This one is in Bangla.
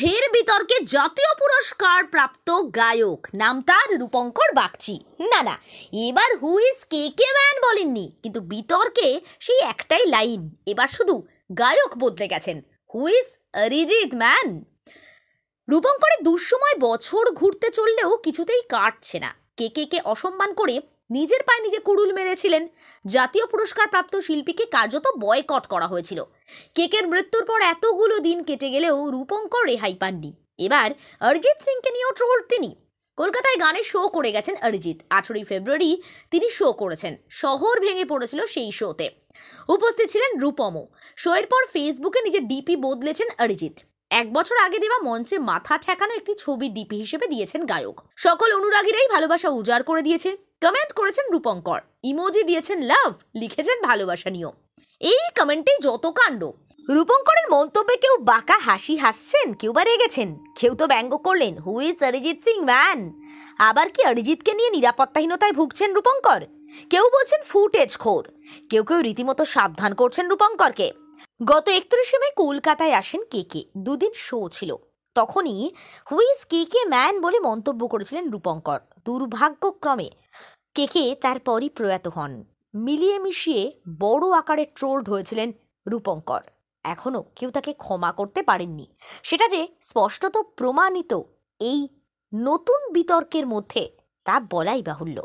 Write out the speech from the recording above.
ফের বিতর্কে জাতীয় পুরস্কার প্রাপ্ত গায়ক নাম তার রূপঙ্কর বাগচি না না এবার who is K K man বলেননি কিন্তু বিতর্কে সেই একটাই লাইন এবার শুধু গায়ক বদলে গেছেন হু ইজ অরিজিৎ ম্যান রূপঙ্করের দুঃসময় বছর ঘুরতে চললেও কিছুতেই কাটছে না কে কে কে অসম্মান করে নিজের পায়ে নিজে কুড়ুল মেরেছিলেন জাতীয় পুরস্কার প্রাপ্ত শিল্পীকে কার্যত বয়কট করা হয়েছিল কেকের মৃত্যুর পর এতগুলো দিন কেটে গেলেও রূপঙ্কর রেহাই পাননি এবার অরিজিৎ সিংকে নিয়েও ট্রোল তিনি কলকাতায় গানে শো করে গেছেন অরিজিৎ আঠেরোই ফেব্রুয়ারি তিনি শো করেছেন শহর ভেঙে পড়েছিল সেই শোতে উপস্থিত ছিলেন রূপমও শোয়ের পর ফেসবুকে নিজের ডিপি বদলেছেন অরিজিৎ এক বছর আগে দেওয়া মঞ্চে মাথা ঠেকানো একটি ছবি ডিপি হিসেবে দিয়েছেন গায়ক সকল অনুরাগীরাই ভালোবাসা উজাড় করে দিয়েছেন কমেন্ট করেছেন রূপঙ্কর ইমোজি দিয়েছেন লাভ লিখেছেন ভালোবাসা নিয়েও এই কমেন্টেই যত কাণ্ড রূপঙ্করের মন্তব্যে কেউ বাঁকা হাসি হাসছেন কেউ বা রেগেছেন কেউ তো ব্যঙ্গ করলেন who is Arijit Singh man আবার কি অরিজিৎকে নিয়ে নিরাপত্তাহীনতায় ভুগছেন রূপঙ্কর কেউ বলছেন ফুটেজ খোর কেউ কেউ রীতিমতো সাবধান করছেন রূপঙ্করকে গত একত্রিশে মে কলকাতায় আসেন কে কে দুদিন শো ছিল তখনই হুইজ কে কে ম্যান বলে মন্তব্য করেছিলেন রূপঙ্কর দুর্ভাগ্যক্রমে কেকে তারপরই প্রয়াত হন মিলিয়ে মিশিয়ে বড় আকারে ট্রোলড হয়েছিলেন রূপঙ্কর এখনও কেউ তাকে ক্ষমা করতে পারেননি সেটা যে স্পষ্টত প্রমাণিত এই নতুন বিতর্কের মধ্যে তা বলাই বাহুল্য